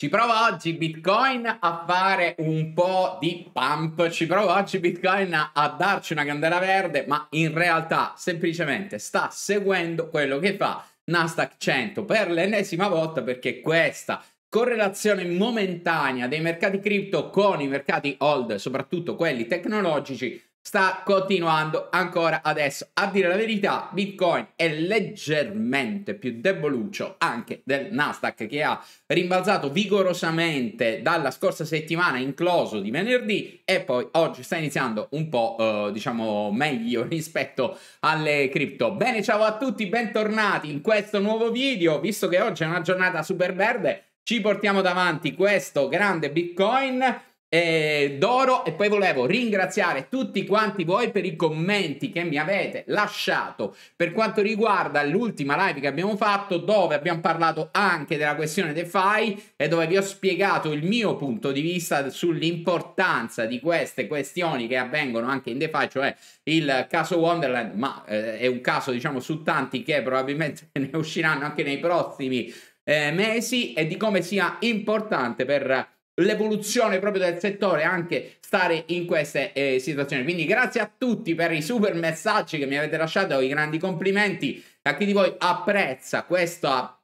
Ci prova oggi Bitcoin a fare un po' di pump, ci prova oggi Bitcoin a, a, darci una candela verde, ma in realtà semplicemente sta seguendo quello che fa Nasdaq 100 per l'ennesima volta perché questa correlazione momentanea dei mercati cripto con i mercati old, soprattutto quelli tecnologici, sta continuando ancora adesso. A dire la verità, Bitcoin è leggermente più deboluccio anche del Nasdaq che ha rimbalzato vigorosamente dalla scorsa settimana in closo di venerdì e poi oggi sta iniziando un po' eh, diciamo meglio rispetto alle cripto. Bene, ciao a tutti, bentornati in questo nuovo video. Visto che oggi è una giornata super verde, ci portiamo davanti questo grande Bitcoin eh, d'oro e poi volevo ringraziare tutti quanti voi per i commenti che mi avete lasciato per quanto riguarda l'ultima live che abbiamo fatto dove abbiamo parlato anche della questione dei e dove vi ho spiegato il mio punto di vista sull'importanza di queste questioni che avvengono anche in DeFi cioè il caso Wonderland ma eh, è un caso diciamo su tanti che probabilmente ne usciranno anche nei prossimi eh, mesi e di come sia importante per l'evoluzione proprio del settore anche stare in queste eh, situazioni. Quindi grazie a tutti per i super messaggi che mi avete lasciato, i grandi complimenti a chi di voi apprezza questa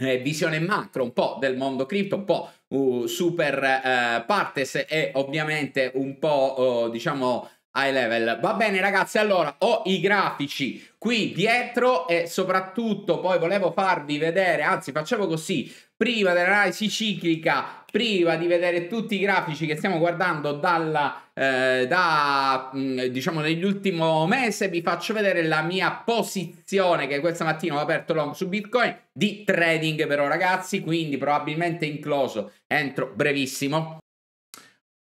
eh, visione macro un po' del mondo cripto, un po' uh, super eh, partes e ovviamente un po' uh, diciamo high level. Va bene ragazzi, allora ho i grafici qui dietro e soprattutto poi volevo farvi vedere, anzi facciamo così, prima dell'analisi ciclica, prima di vedere tutti i grafici che stiamo guardando dalla, eh, da, mh, mm, diciamo nell'ultimo mese, vi faccio vedere la mia posizione che questa mattina ho aperto long su Bitcoin di trading però ragazzi, quindi probabilmente in entro brevissimo.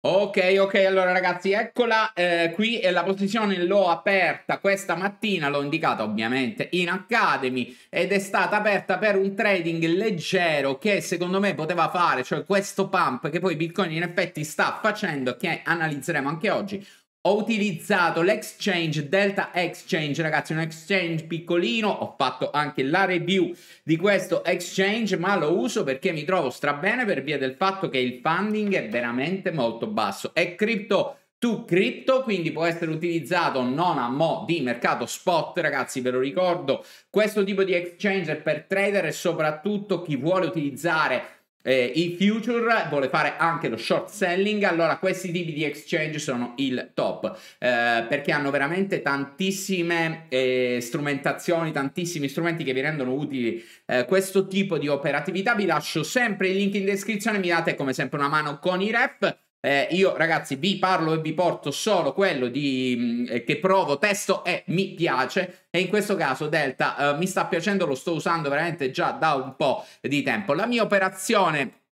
Ok, ok, allora ragazzi, eccola eh, qui, la posizione l'ho aperta questa mattina, l'ho indicata ovviamente in Academy ed è stata aperta per un trading leggero che secondo me poteva fare, cioè questo pump che poi Bitcoin in effetti sta facendo che analizzeremo anche oggi, ho utilizzato l'exchange Delta Exchange, ragazzi, un exchange piccolino, ho fatto anche la review di questo exchange, ma lo uso perché mi trovo strabene per via del fatto che il funding è veramente molto basso. È crypto to crypto, quindi può essere utilizzato non a mo' di mercato spot, ragazzi, ve lo ricordo. Questo tipo di exchange è per trader e soprattutto chi vuole utilizzare eh, il future vuole fare anche lo short selling, allora questi tipi di exchange sono il top eh, perché hanno veramente tantissime eh, strumentazioni, tantissimi strumenti che vi rendono utili eh, questo tipo di operatività. Vi lascio sempre il link in descrizione, mi date come sempre una mano con i ref. Eh, io ragazzi vi parlo e vi porto solo quello di, mm, eh, che provo, testo e mi piace e in questo caso Delta eh, mi sta piacendo, lo sto usando veramente già da un po' di tempo. La mia operazione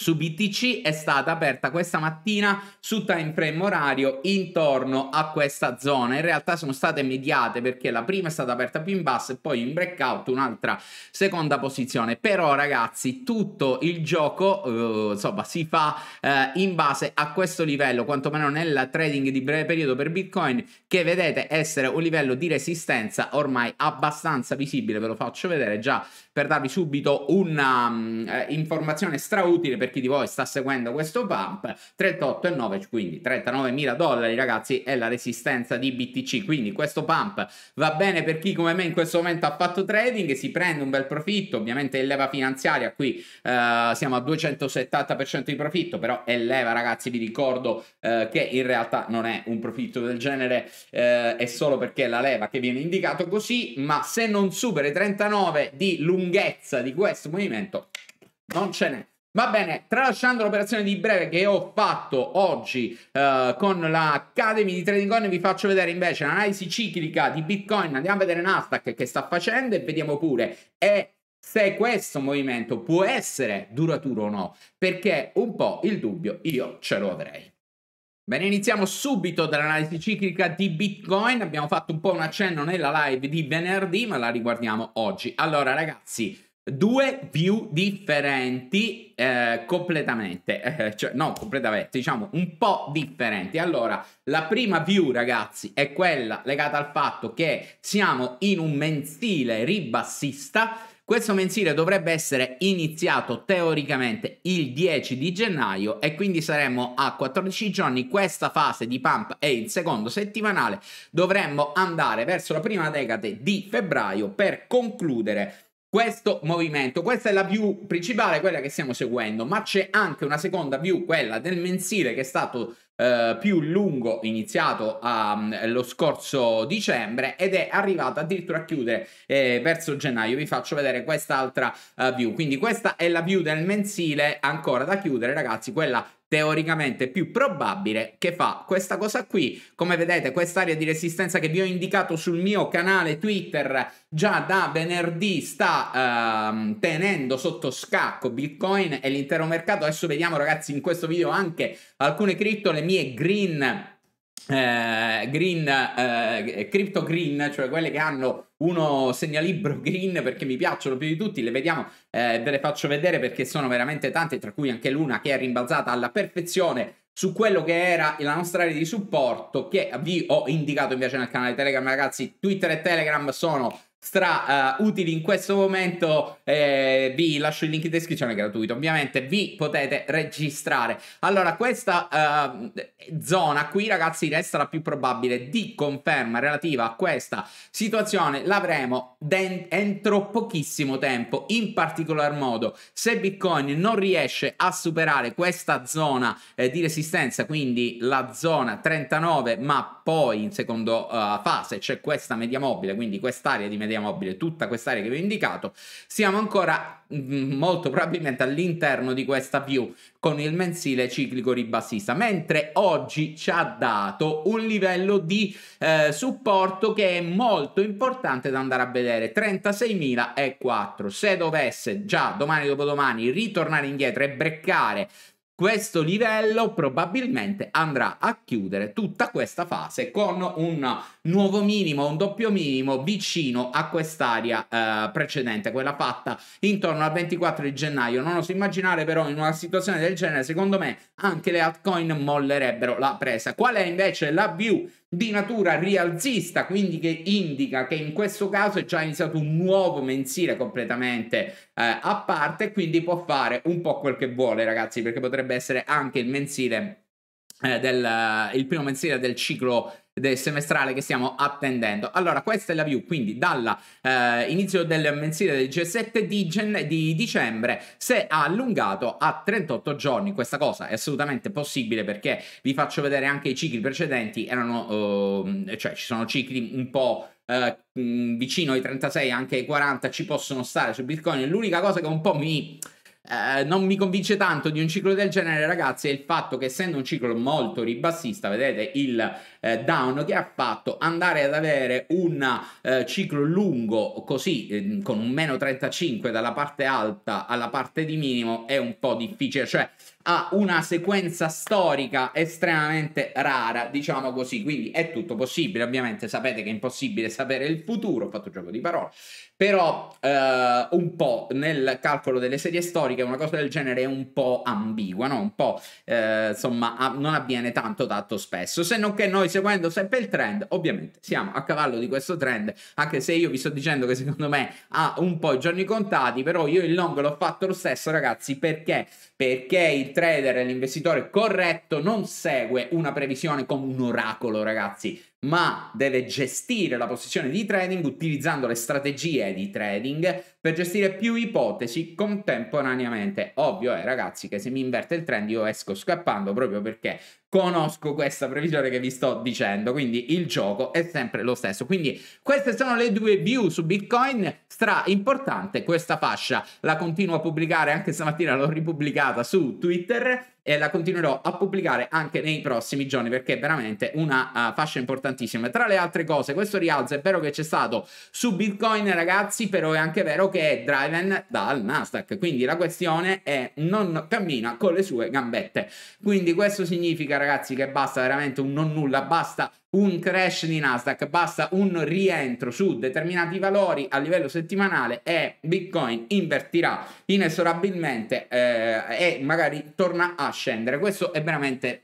su BTC è stata aperta questa mattina su time frame orario intorno a questa zona. In realtà sono state mediate perché la prima è stata aperta più in basso e poi in breakout un'altra seconda posizione. Però ragazzi tutto il gioco eh, insomma si fa eh, in base a questo livello, quantomeno nel trading di breve periodo per Bitcoin che vedete essere un livello di resistenza ormai abbastanza visibile. Ve lo faccio vedere già per darvi subito un'informazione um, eh, strautile per chi di voi sta seguendo questo pump 38,9 quindi 39 mila dollari ragazzi è la resistenza di BTC quindi questo pump va bene per chi come me in questo momento ha fatto trading si prende un bel profitto ovviamente in leva finanziaria qui eh, siamo a 270% di profitto però è leva ragazzi vi ricordo eh, che in realtà non è un profitto del genere eh, è solo perché è la leva che viene indicato così ma se non supera i 39 di lunghezza di questo movimento non ce n'è Va bene, tralasciando l'operazione di breve che ho fatto oggi eh, con l'Academy di Trading Coin, vi faccio vedere invece l'analisi ciclica di Bitcoin, andiamo a vedere Nasdaq che sta facendo e vediamo pure e se questo movimento può essere duraturo o no, perché un po' il dubbio io ce lo avrei. Bene, iniziamo subito dall'analisi ciclica di Bitcoin, abbiamo fatto un po' un accenno nella live di venerdì, ma la riguardiamo oggi. Allora ragazzi, due view differenti eh, completamente, eh, cioè no completamente, diciamo un po' differenti. Allora, la prima view ragazzi è quella legata al fatto che siamo in un mensile ribassista. Questo mensile dovrebbe essere iniziato teoricamente il 10 di gennaio e quindi saremmo a 14 giorni. Questa fase di pump è il secondo settimanale. Dovremmo andare verso la prima decade di febbraio per concludere questo movimento. Questa è la view principale, quella che stiamo seguendo, ma c'è anche una seconda view, quella del mensile che è stato eh, più lungo, iniziato a, ehm, lo scorso dicembre ed è arrivato addirittura a chiudere eh, verso gennaio. Vi faccio vedere quest'altra eh, view. Quindi questa è la view del mensile ancora da chiudere, ragazzi, quella teoricamente più probabile che fa questa cosa qui. Come vedete, quest'area di resistenza che vi ho indicato sul mio canale Twitter già da venerdì sta ehm, tenendo sotto scacco Bitcoin e l'intero mercato. Adesso vediamo ragazzi in questo video anche alcune cripto, le mie green eh, green, eh, crypto green, cioè quelle che hanno uno segnalibro green perché mi piacciono più di tutti, le vediamo, eh, ve le faccio vedere perché sono veramente tante, tra cui anche l'una che è rimbalzata alla perfezione su quello che era la nostra area di supporto che vi ho indicato invece nel canale Telegram, ragazzi, Twitter e Telegram sono stra uh, utili in questo momento eh, vi lascio il link in descrizione gratuito ovviamente vi potete registrare allora questa eh, zona qui ragazzi resta la più probabile di conferma relativa a questa situazione l'avremo entro pochissimo tempo in particolar modo se bitcoin non riesce a superare questa zona eh, di resistenza quindi la zona 39 ma poi in seconda uh, eh, fase c'è questa media mobile quindi quest'area di media mobile tutta quest'area che vi ho indicato siamo ancora mm, molto probabilmente all'interno di questa view con il mensile ciclico ribassista mentre oggi ci ha dato un livello di eh, supporto che è molto importante da andare a vedere 36.004 se dovesse già domani dopodomani ritornare indietro e breccare questo livello probabilmente andrà a chiudere tutta questa fase con un nuovo minimo, un doppio minimo vicino a quest'area eh, precedente, quella fatta intorno al 24 di gennaio. Non oso immaginare però in una situazione del genere, secondo me anche le altcoin mollerebbero la presa. Qual è invece la view di natura rialzista, quindi che indica che in questo caso è già iniziato un nuovo mensile completamente eh, a parte, quindi può fare un po' quel che vuole, ragazzi, perché potrebbe essere anche il mensile eh, del il primo mensile del ciclo semestrale che stiamo attendendo. Allora, questa è la view, quindi dall'inizio eh, del mensile del G7 di, gen- di dicembre si è allungato a 38 giorni. Questa cosa è assolutamente possibile perché vi faccio vedere anche i cicli precedenti, erano, eh, cioè ci sono cicli un po'... Eh, vicino ai 36 anche ai 40 ci possono stare su bitcoin l'unica cosa che un po' mi eh, non mi convince tanto di un ciclo del genere, ragazzi, è il fatto che essendo un ciclo molto ribassista, vedete il eh, down che ha fatto, andare ad avere un eh, ciclo lungo così, ehm, con un meno 35 dalla parte alta alla parte di minimo è un po' difficile, cioè ha una sequenza storica estremamente rara, diciamo così, quindi è tutto possibile, ovviamente sapete che è impossibile sapere il futuro, ho fatto gioco di parole, però eh, un po' nel calcolo delle serie storiche una cosa del genere è un po' ambigua, no? un po' eh, insomma non avviene tanto tanto spesso, se non che noi seguendo sempre il trend, ovviamente siamo a cavallo di questo trend, anche se io vi sto dicendo che secondo me ha un po' i giorni contati, però io il long l'ho fatto lo stesso ragazzi, perché? Perché il trader, l'investitore corretto non segue una previsione come un oracolo, ragazzi, ma deve gestire la posizione di trading utilizzando le strategie di trading per gestire più ipotesi contemporaneamente. Ovvio è eh, ragazzi che se mi inverte il trend io esco scappando proprio perché conosco questa previsione che vi sto dicendo, quindi il gioco è sempre lo stesso. Quindi queste sono le due view su Bitcoin, stra importante questa fascia, la continuo a pubblicare anche stamattina l'ho ripubblicata su Twitter e la continuerò a pubblicare anche nei prossimi giorni perché è veramente una uh, fascia importantissima. Tra le altre cose, questo rialzo è vero che c'è stato su Bitcoin, ragazzi, però è anche vero che è driven dal Nasdaq, quindi la questione è non cammina con le sue gambette. Quindi questo significa, ragazzi, che basta veramente un non nulla, basta un crash di Nasdaq, basta un rientro su determinati valori a livello settimanale e Bitcoin invertirà inesorabilmente eh, e magari torna a scendere. Questo è veramente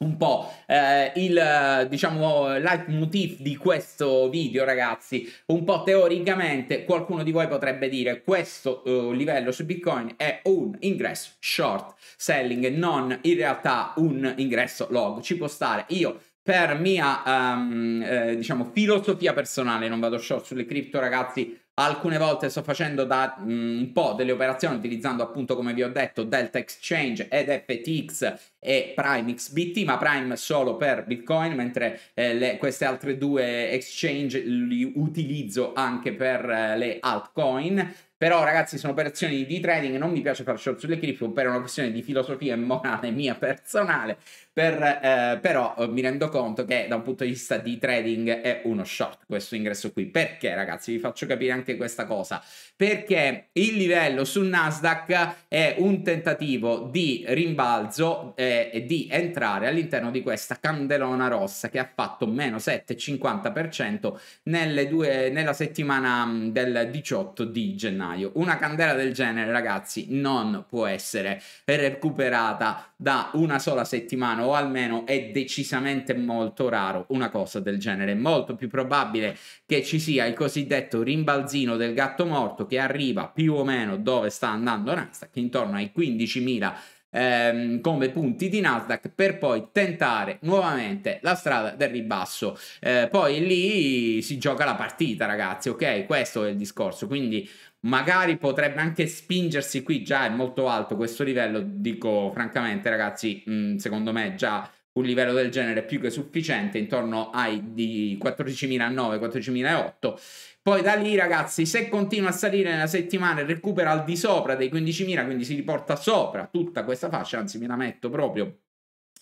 un po' eh, il diciamo leitmotiv di questo video ragazzi un po' teoricamente qualcuno di voi potrebbe dire questo eh, livello su bitcoin è un ingresso short selling non in realtà un ingresso log ci può stare io per mia um, eh, diciamo filosofia personale non vado short sulle cripto ragazzi alcune volte sto facendo da mh, mm, un po' delle operazioni utilizzando appunto come vi ho detto Delta Exchange ed FTX e Prime XBT ma Prime solo per Bitcoin mentre eh, le, queste altre due exchange li utilizzo anche per eh, le altcoin però, ragazzi, sono operazioni di trading. Non mi piace fare short sulle cripto per una questione di filosofia e morale mia personale. Per, eh, però eh, mi rendo conto che da un punto di vista di trading è uno short questo ingresso qui. Perché, ragazzi, vi faccio capire anche questa cosa. Perché il livello sul Nasdaq è un tentativo di rimbalzo e eh, di entrare all'interno di questa candelona rossa che ha fatto meno 7,50% nelle due, nella settimana mm, del 18 di gennaio gennaio. Una candela del genere, ragazzi, non può essere recuperata da una sola settimana o almeno è decisamente molto raro una cosa del genere. È molto più probabile che ci sia il cosiddetto rimbalzino del gatto morto che arriva più o meno dove sta andando Nasdaq, intorno ai 15.000 Ehm, come punti di Nasdaq per poi tentare nuovamente la strada del ribasso. Eh, poi lì si gioca la partita, ragazzi, ok? Questo è il discorso. Quindi magari potrebbe anche spingersi qui, già è molto alto questo livello, dico francamente ragazzi, mh, mm, secondo me già un livello del genere è più che sufficiente, intorno ai di 14.009-14.008. Poi da lì ragazzi, se continua a salire nella settimana e recupera al di sopra dei 15.000, quindi si riporta sopra tutta questa fascia, anzi me la metto proprio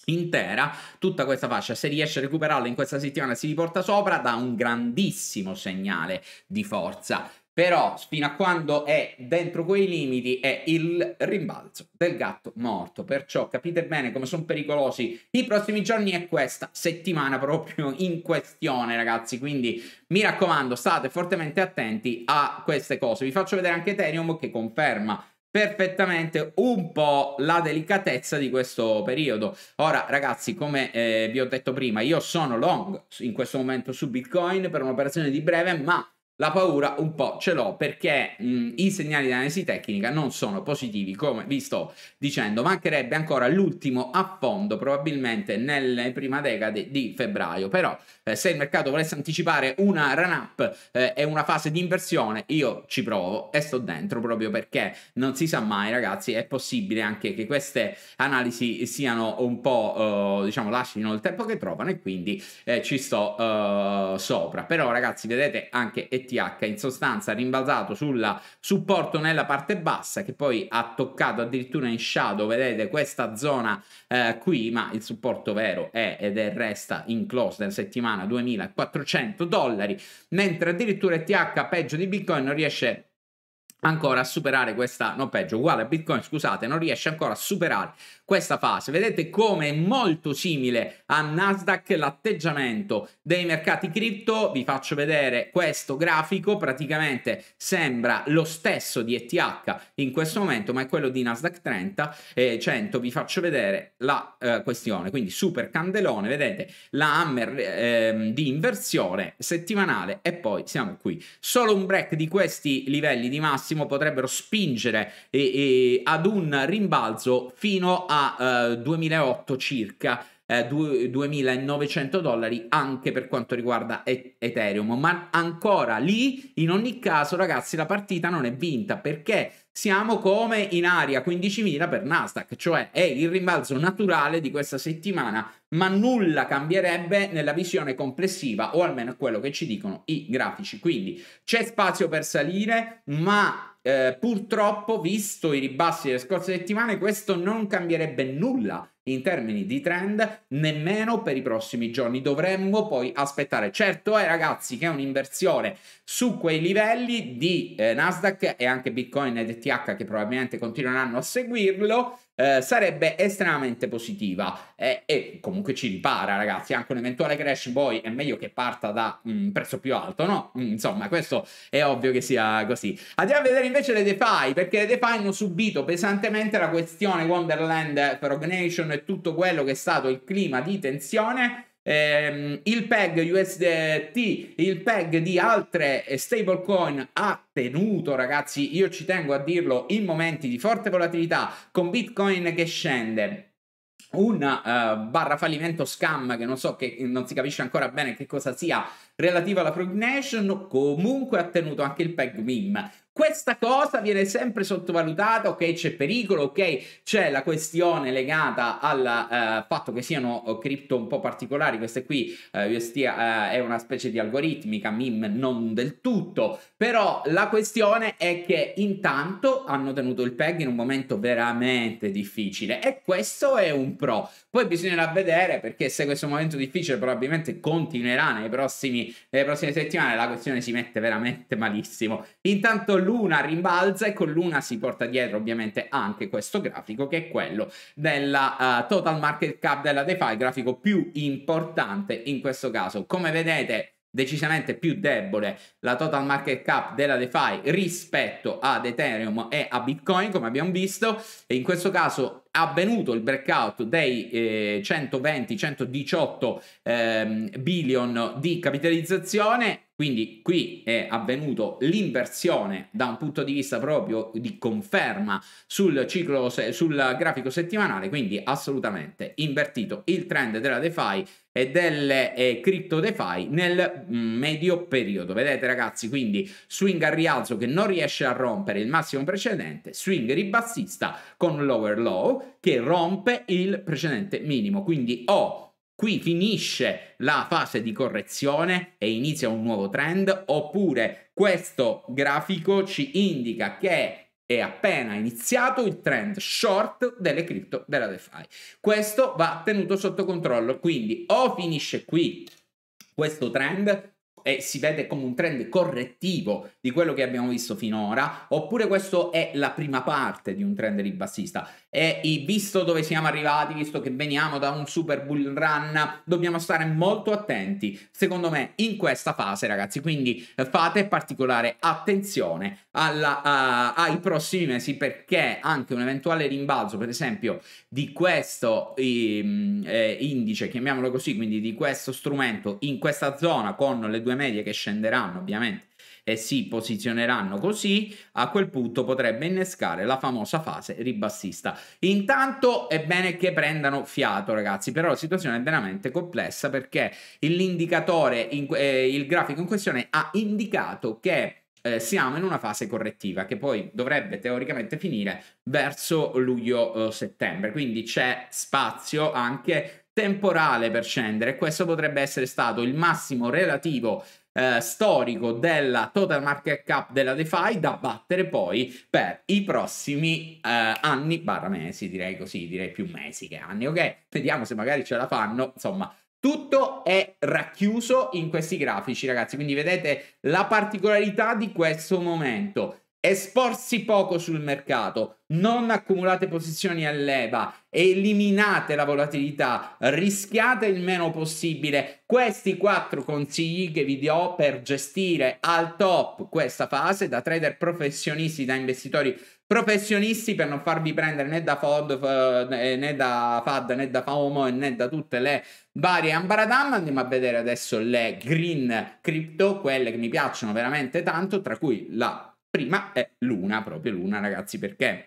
intera tutta questa fascia se riesce a recuperarla in questa settimana si riporta sopra da un grandissimo segnale di forza però fino a quando è dentro quei limiti è il rimbalzo del gatto morto. Perciò capite bene come sono pericolosi i prossimi giorni e questa settimana proprio in questione, ragazzi. Quindi mi raccomando, state fortemente attenti a queste cose. Vi faccio vedere anche Ethereum che conferma perfettamente un po' la delicatezza di questo periodo. Ora, ragazzi, come eh, vi ho detto prima, io sono long in questo momento su Bitcoin per un'operazione di breve, ma la paura un po' ce l'ho perché mh, i segnali di analisi tecnica non sono positivi, come vi sto dicendo, mancherebbe ancora l'ultimo affondo probabilmente nelle prima decade di febbraio, però eh, se il mercato volesse anticipare una run up eh, e una fase di inversione, io ci provo e sto dentro proprio perché non si sa mai ragazzi, è possibile anche che queste analisi siano un po' eh, diciamo lasciano il tempo che trovano e quindi eh, ci sto eh, sopra, però ragazzi vedete anche ETH, in sostanza rimbalzato sul supporto nella parte bassa che poi ha toccato addirittura in shadow, vedete questa zona eh, qui, ma il supporto vero è ed è resta in close della settimana 2400 dollari, mentre addirittura ETH peggio di Bitcoin non riesce a ancora a superare questa, no peggio, uguale a Bitcoin, scusate, non riesce ancora a superare questa fase. Vedete come è molto simile a Nasdaq l'atteggiamento dei mercati cripto, vi faccio vedere questo grafico, praticamente sembra lo stesso di ETH in questo momento, ma è quello di Nasdaq 30 e 100, vi faccio vedere la eh, questione, quindi super candelone, vedete la hammer eh, di inversione settimanale e poi siamo qui. Solo un break di questi livelli di massa massimo potrebbero spingere e, ad un rimbalzo fino a 2008 eh, circa. 2.900 eh, dollari anche per quanto riguarda Ethereum ma ancora lì in ogni caso ragazzi la partita non è vinta perché siamo come in aria 15.000 per Nasdaq, cioè è il rimbalzo naturale di questa settimana, ma nulla cambierebbe nella visione complessiva o almeno quello che ci dicono i grafici. Quindi c'è spazio per salire, ma eh, purtroppo, visto i ribassi delle scorse settimane, questo non cambierebbe nulla in termini di trend nemmeno per i prossimi giorni. Dovremmo poi aspettare. Certo è eh, ragazzi che è un'inversione su quei livelli di eh, Nasdaq e anche Bitcoin ed Ethereum TH che probabilmente continueranno a seguirlo, eh, sarebbe estremamente positiva eh, e comunque ci ripara ragazzi anche un eventuale crash poi è meglio che parta da un prezzo più alto no? Mm, insomma questo è ovvio che sia così andiamo a vedere invece le DeFi perché le DeFi hanno subito pesantemente la questione Wonderland Frog Nation e tutto quello che è stato il clima di tensione ehm, il PEG USDT, il PEG di altre eh, stablecoin ha tenuto, ragazzi, io ci tengo a dirlo, in momenti di forte volatilità con Bitcoin che scende, Un uh, barra fallimento scam che non so che non si capisce ancora bene che cosa sia relativo alla Prognation comunque ha tenuto anche il PEG MIM questa cosa viene sempre sottovalutata, ok c'è pericolo, ok c'è la questione legata al eh, fatto che siano oh, cripto un po' particolari, queste qui eh, USTA, eh, è una specie di algoritmica, MIM non del tutto, però la questione è che intanto hanno tenuto il PEG in un momento veramente difficile e questo è un pro. Poi bisognerà vedere perché se questo momento difficile probabilmente continuerà nei prossimi, nelle prossime settimane, la questione si mette veramente malissimo. Intanto Luna rimbalza e con Luna si porta dietro ovviamente anche questo grafico che è quello della uh, total market cap della DeFi, grafico più importante in questo caso. Come vedete decisamente più debole la total market cap della DeFi rispetto ad Ethereum e a Bitcoin come abbiamo visto e in questo caso avvenuto il breakout dei eh, 120-118 eh, billion di capitalizzazione quindi qui è avvenuto l'inversione da un punto di vista proprio di conferma sul, ciclo, sul grafico settimanale, quindi assolutamente invertito il trend della DeFi e delle eh, crypto DeFi nel mm, medio periodo. Vedete ragazzi, quindi swing a rialzo che non riesce a rompere il massimo precedente, swing ribassista con lower low che rompe il precedente minimo. Quindi ho qui finisce la fase di correzione e inizia un nuovo trend, oppure questo grafico ci indica che è appena iniziato il trend short delle cripto della DeFi. Questo va tenuto sotto controllo, quindi o finisce qui questo trend e si vede come un trend correttivo di quello che abbiamo visto finora, oppure questa è la prima parte di un trend ribassista e visto dove siamo arrivati, visto che veniamo da un super bull run, dobbiamo stare molto attenti, secondo me, in questa fase, ragazzi. Quindi fate particolare attenzione alla, uh, ai prossimi mesi perché anche un eventuale rimbalzo, per esempio, di questo um, eh, indice, chiamiamolo così, quindi di questo strumento in questa zona con le due medie che scenderanno, ovviamente e si posizioneranno così, a quel punto potrebbe innescare la famosa fase ribassista. Intanto è bene che prendano fiato, ragazzi, però la situazione è veramente complessa perché l'indicatore, eh, il grafico in questione ha indicato che eh, siamo in una fase correttiva che poi dovrebbe teoricamente finire verso luglio-settembre, eh, quindi c'è spazio anche temporale per scendere. Questo potrebbe essere stato il massimo relativo eh, storico della total market cap della DeFi da battere poi per i prossimi eh, anni, barra mesi direi così, direi più mesi che anni, ok? Vediamo se magari ce la fanno, insomma... Tutto è racchiuso in questi grafici, ragazzi, quindi vedete la particolarità di questo momento Esporsi poco sul mercato, non accumulate posizioni a leva, eliminate la volatilità, rischiate il meno possibile. Questi quattro consigli che vi do per gestire al top questa fase da trader professionisti, da investitori professionisti per non farvi prendere né da FOD eh, né da FAD né da FOMO né da tutte le varie ambaradam. Andiamo a vedere adesso le green crypto, quelle che mi piacciono veramente tanto, tra cui la prima è Luna, proprio Luna ragazzi, perché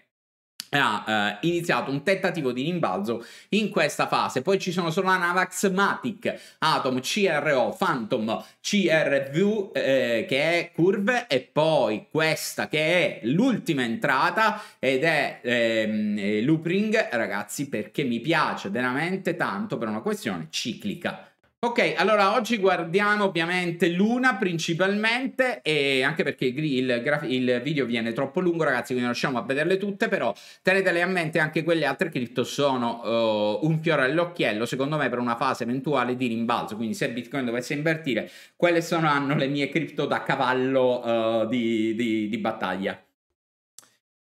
ha eh, iniziato un tentativo di rimbalzo in questa fase. Poi ci sono Solana, Avax, Matic, Atom, CRO, Phantom, CRV eh, che è curve e poi questa che è l'ultima entrata ed è ehm, looping, ragazzi, perché mi piace veramente tanto per una questione ciclica Ok, allora oggi guardiamo ovviamente Luna principalmente e anche perché il, il, video viene troppo lungo ragazzi quindi non riusciamo a vederle tutte però tenetele a mente anche quelle altre cripto sono uh, un fiore all'occhiello secondo me per una fase eventuale di rimbalzo quindi se Bitcoin dovesse invertire quelle saranno le mie cripto da cavallo uh, di, di, di battaglia.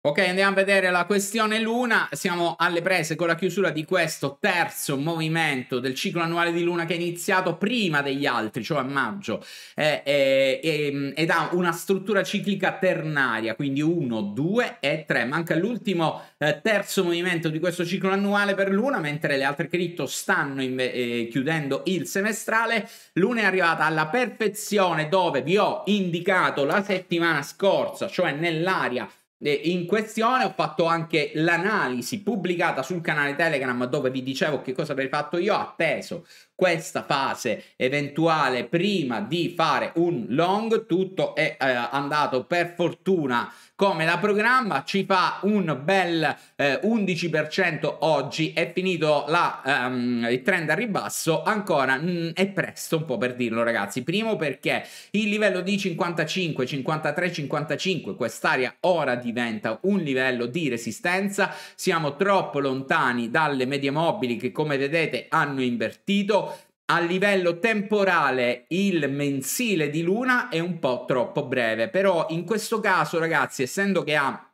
Ok, andiamo a vedere la questione Luna. Siamo alle prese con la chiusura di questo terzo movimento del ciclo annuale di Luna che è iniziato prima degli altri, cioè a maggio, eh, eh, eh, ed ha una struttura ciclica ternaria, quindi 1, 2 e 3. Manca l'ultimo eh, terzo movimento di questo ciclo annuale per Luna, mentre le altre cripto stanno eh, chiudendo il semestrale. Luna è arrivata alla perfezione dove vi ho indicato la settimana scorsa, cioè nell'area in questione ho fatto anche l'analisi pubblicata sul canale Telegram dove vi dicevo che cosa avrei fatto io atteso questa fase eventuale prima di fare un long tutto è eh, andato per fortuna come la programma, ci fa un bel eh, 11% oggi, è finito la, um, il trend a ribasso, ancora mh, mm, è presto un po' per dirlo ragazzi, primo perché il livello di 55, 53, 55, quest'area ora diventa un livello di resistenza, siamo troppo lontani dalle medie mobili che come vedete hanno invertito, a livello temporale il mensile di Luna è un po' troppo breve, però in questo caso ragazzi, essendo che ha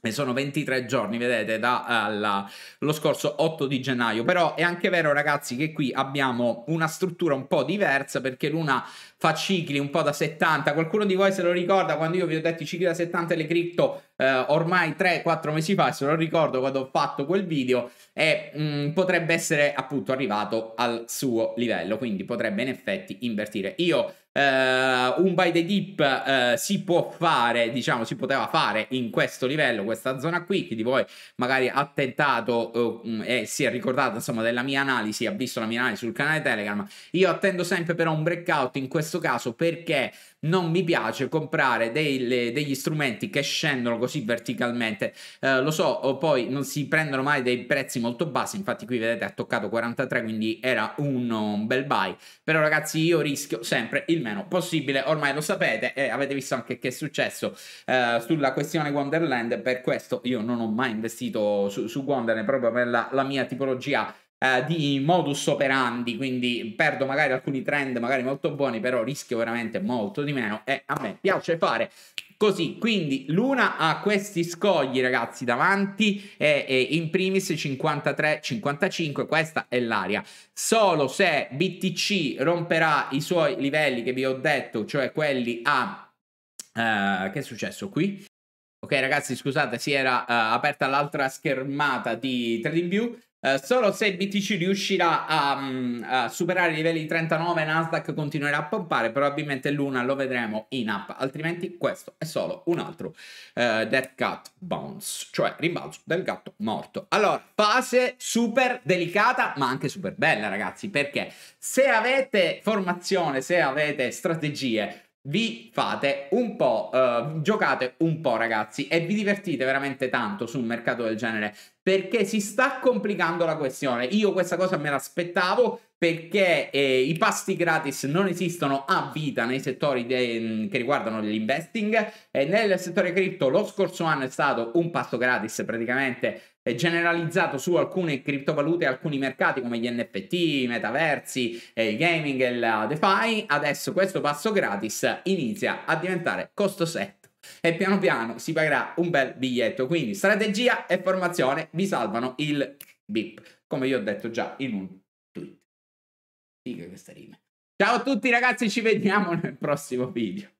e sono 23 giorni, vedete, dallo eh, scorso 8 di gennaio. Però è anche vero, ragazzi, che qui abbiamo una struttura un po' diversa perché l'una fa cicli un po' da 70. Qualcuno di voi se lo ricorda quando io vi ho detto i cicli da 70 le cripto eh, ormai 3-4 mesi fa, se lo ricordo quando ho fatto quel video, e mh, mm, potrebbe essere appunto arrivato al suo livello, quindi potrebbe in effetti invertire. Io Uh, un by the dip uh, si può fare, diciamo, si poteva fare in questo livello, questa zona qui. Chi di voi magari ha tentato uh, e si è ricordato insomma della mia analisi, ha visto la mia analisi sul canale Telegram. Io attendo sempre però un breakout in questo caso perché non mi piace comprare dei, le, degli strumenti che scendono così verticalmente. Eh, lo so, poi non si prendono mai dei prezzi molto bassi, infatti qui vedete ha toccato 43, quindi era un, un bel buy. Però ragazzi io rischio sempre il meno possibile, ormai lo sapete e avete visto anche che è successo eh, sulla questione Wonderland, per questo io non ho mai investito su, su Wonderland proprio per la, la mia tipologia eh, di modus operandi, quindi perdo magari alcuni trend, magari molto buoni, però rischio veramente molto di meno e a me piace fare così. Quindi Luna ha questi scogli, ragazzi, davanti e, e in primis 53-55, questa è l'area. Solo se BTC romperà i suoi livelli che vi ho detto, cioè quelli a... Eh, che è successo qui? Ok ragazzi scusate si era uh, aperta l'altra schermata di TradingView eh, solo se BTC riuscirà a, um, a, superare i livelli 39 Nasdaq continuerà a pompare, probabilmente l'una lo vedremo in app, altrimenti questo è solo un altro eh, dead cat bounce, cioè rimbalzo del gatto morto. Allora, fase super delicata ma anche super bella ragazzi, perché se avete formazione, se avete strategie vi fate un po', uh, giocate un po' ragazzi e vi divertite veramente tanto su un mercato del genere perché si sta complicando la questione. Io questa cosa me l'aspettavo perché eh, i pasti gratis non esistono a vita nei settori de- mm, che riguardano l'investing e nel settore cripto lo scorso anno è stato un pasto gratis praticamente generalizzato su alcune criptovalute e alcuni mercati come gli NFT, i metaversi, eh, il gaming e la DeFi, adesso questo passo gratis inizia a diventare costosetto e piano piano si pagherà un bel biglietto. Quindi strategia e formazione vi salvano il bip, come io ho detto già in un tweet. Dica questa rima. Ciao a tutti ragazzi, ci vediamo nel prossimo video.